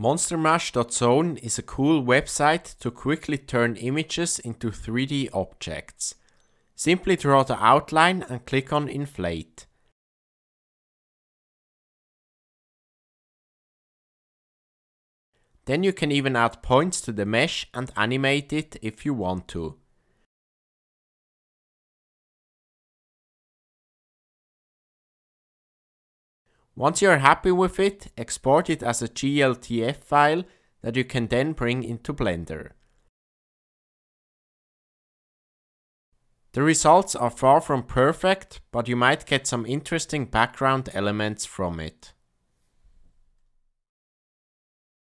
MonsterMash.zone is a cool website to quickly turn images into 3D objects. Simply draw the outline and click on Inflate. Then you can even add points to the mesh and animate it if you want to. Once you are happy with it, export it as a GLTF file that you can then bring into Blender. The results are far from perfect, but you might get some interesting background elements from it.